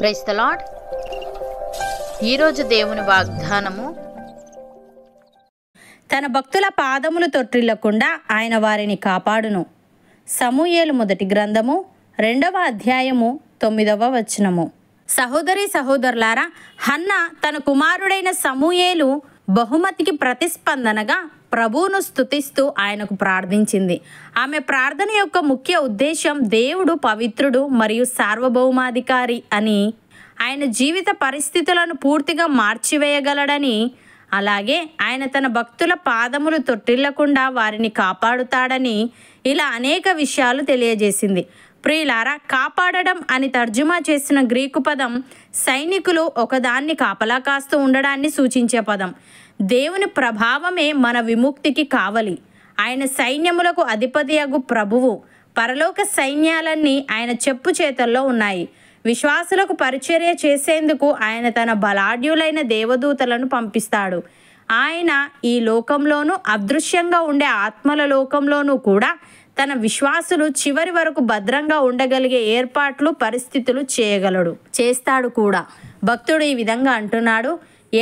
praise the Lord ఈరోజు దేవుని వాగ్దానము తన భక్తుల పాదములు తొట్టిల్లకుండా ఆయన వారిని కాపాడును సమూయేలు మొదటి గ్రంథము రెండవ అధ్యాయము తొమ్మిదవ వచనము సహోదరి సహోదరులారా హన్న తన కుమారుడైన సమూయేలు బహుమతికి ప్రతిస్పందనగా ప్రభువును స్థుతిస్తూ ఆయనకు ప్రార్థించింది ఆమె ప్రార్థన యొక్క ముఖ్య ఉద్దేశం దేవుడు పవిత్రుడు మరియు సార్వభౌమాధికారి అని ఆయన జీవిత పరిస్థితులను పూర్తిగా మార్చివేయగలడని అలాగే ఆయన తన భక్తుల పాదములు తొట్టిల్లకుండా వారిని కాపాడుతాడని ఇలా అనేక విషయాలు తెలియజేసింది ప్రియులారా కాపాడడం అని తర్జుమా చేసిన గ్రీకు పదం సైనికులు ఒకదాన్ని కాపలా కాస్తూ ఉండడాన్ని సూచించే పదం దేవుని ప్రభావమే మన విముక్తికి కావలి ఆయన సైన్యములకు అధిపతి అగు ప్రభువు పరలోక సైన్యాలన్నీ ఆయన చెప్పు చేతల్లో ఉన్నాయి విశ్వాసులకు పరిచర్య చేసేందుకు ఆయన తన బలాఢ్యులైన దేవదూతలను పంపిస్తాడు ఆయన ఈ లోకంలోనూ అదృశ్యంగా ఉండే ఆత్మల లోకంలోనూ కూడా తన విశ్వాసులు చివరి వరకు భద్రంగా ఉండగలిగే ఏర్పాట్లు పరిస్థితులు చేయగలడు చేస్తాడు కూడా భక్తుడు ఈ విధంగా అంటున్నాడు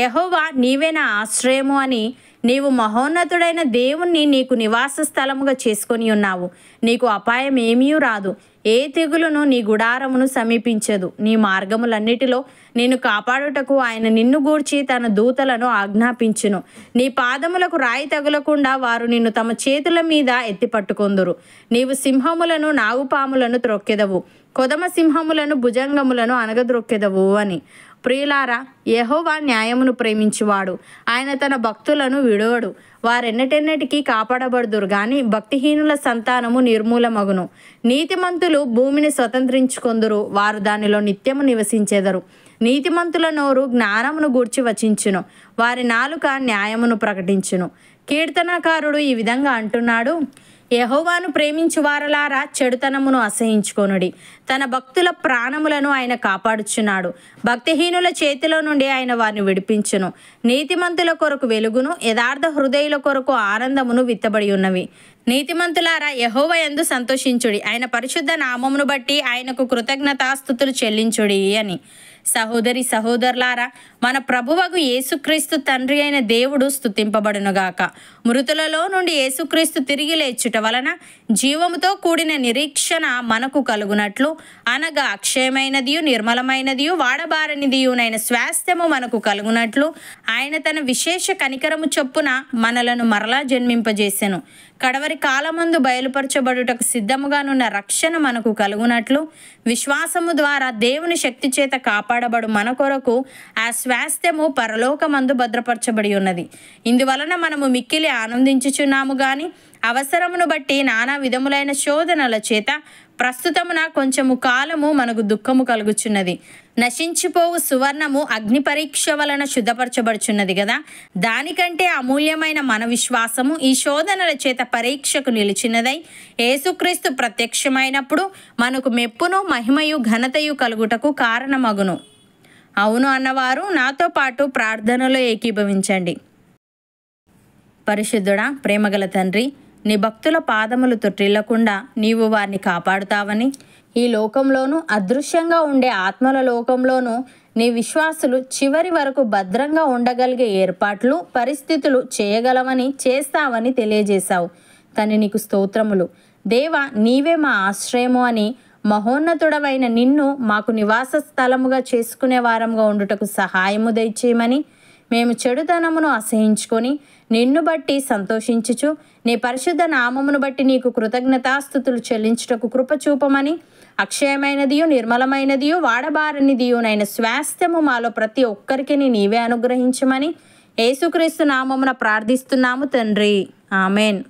ఎహోవా నీవే నా ఆశ్రయము అని నీవు మహోన్నతుడైన దేవుణ్ణి నీకు నివాస స్థలముగా చేసుకొని ఉన్నావు నీకు అపాయం ఏమీ రాదు ఏ తెగులును నీ గుడారమును సమీపించదు నీ మార్గములన్నిటిలో నేను కాపాడుటకు ఆయన నిన్ను గూర్చి తన దూతలను ఆజ్ఞాపించును నీ పాదములకు రాయి తగులకుండా వారు నిన్ను తమ చేతుల మీద ఎత్తిపట్టుకొందురు నీవు సింహములను నాగుపాములను త్రొక్కెదవు కొదమ సింహములను భుజంగములను అనగద్రొక్కెదవు అని ప్రియులారా యహోవా న్యాయమును ప్రేమించువాడు ఆయన తన భక్తులను విడవడు వారెన్నటెన్నటికీ కాపాడబడుదురు గాని భక్తిహీనుల సంతానము నిర్మూలమగును నీతిమంతులు భూమిని స్వతంత్రించుకొందురు వారు దానిలో నిత్యము నివసించెదరు నీతిమంతుల నోరు జ్ఞానమును గూర్చి వచించును వారి నాలుక న్యాయమును ప్రకటించును కీర్తనకారుడు ఈ విధంగా అంటున్నాడు యహోవాను ప్రేమించువారలారా చెడుతనమును అసహించుకొనుడి తన భక్తుల ప్రాణములను ఆయన కాపాడుచున్నాడు భక్తిహీనుల చేతిలో నుండి ఆయన వారిని విడిపించును నీతిమంతుల కొరకు వెలుగును యథార్థ హృదయుల కొరకు ఆనందమును విత్తబడి ఉన్నవి నీతిమంతులారా యహోవ ఎందు సంతోషించుడి ఆయన పరిశుద్ధ నామమును బట్టి ఆయనకు కృతజ్ఞతాస్థుతులు చెల్లించుడి అని సహోదరి సహోదరులారా మన ప్రభువకు యేసుక్రీస్తు తండ్రి అయిన దేవుడు స్థుతింపబడునుగాక మృతులలో నుండి యేసుక్రీస్తు తిరిగి లేచుట వలన జీవముతో కూడిన నిరీక్షణ మనకు కలుగునట్లు అనగా అక్షయమైనదియు నిర్మలమైనదియు వాడబారనిదియునైన స్వాస్థ్యము మనకు కలుగునట్లు ఆయన తన విశేష కనికరము చొప్పున మనలను మరలా జన్మింపజేసెను కడవరి కాలమందు బయలుపరచబడుటకు సిద్ధముగానున్న రక్షణ మనకు కలుగునట్లు విశ్వాసము ద్వారా దేవుని శక్తి చేత కాపాడబడు మన కొరకు ఆ స్వాస్థ్యము పరలోకమందు భద్రపరచబడి ఉన్నది ఇందువలన మనము మిక్కిలి ఆనందించుచున్నాము కానీ అవసరమును బట్టి నానా విధములైన శోధనల చేత ప్రస్తుతమున కొంచెము కాలము మనకు దుఃఖము కలుగుచున్నది నశించిపోవు సువర్ణము అగ్ని పరీక్ష వలన శుద్ధపరచబడుచున్నది కదా దానికంటే అమూల్యమైన మన విశ్వాసము ఈ శోధనల చేత పరీక్షకు నిలిచినదై యేసుక్రీస్తు ప్రత్యక్షమైనప్పుడు మనకు మెప్పును మహిమయు ఘనతయు కలుగుటకు కారణమగును అవును అన్నవారు నాతో పాటు ప్రార్థనలో ఏకీభవించండి పరిశుద్ధుడా ప్రేమగల తండ్రి నీ భక్తుల పాదములు తొట్టిల్లకుండా నీవు వారిని కాపాడుతావని ఈ లోకంలోనూ అదృశ్యంగా ఉండే ఆత్మల లోకంలోనూ నీ విశ్వాసులు చివరి వరకు భద్రంగా ఉండగలిగే ఏర్పాట్లు పరిస్థితులు చేయగలవని చేస్తావని తెలియజేశావు తని నీకు స్తోత్రములు దేవ నీవే మా ఆశ్రయము అని మహోన్నతుడవైన నిన్ను మాకు నివాస స్థలముగా చేసుకునే వారంగా ఉండుటకు సహాయము దయచేయమని మేము చెడుతనమును అసహించుకొని నిన్ను బట్టి సంతోషించుచు నీ పరిశుద్ధ నామమును బట్టి నీకు కృతజ్ఞతాస్థుతులు చెల్లించుటకు కృపచూపమని అక్షయమైనదియు నిర్మలమైనదియు వాడబారనిదియునైన స్వాస్థ్యము మాలో ప్రతి ఒక్కరికి నీవే అనుగ్రహించమని యేసుక్రీస్తు నామమున ప్రార్థిస్తున్నాము తండ్రి ఆమెన్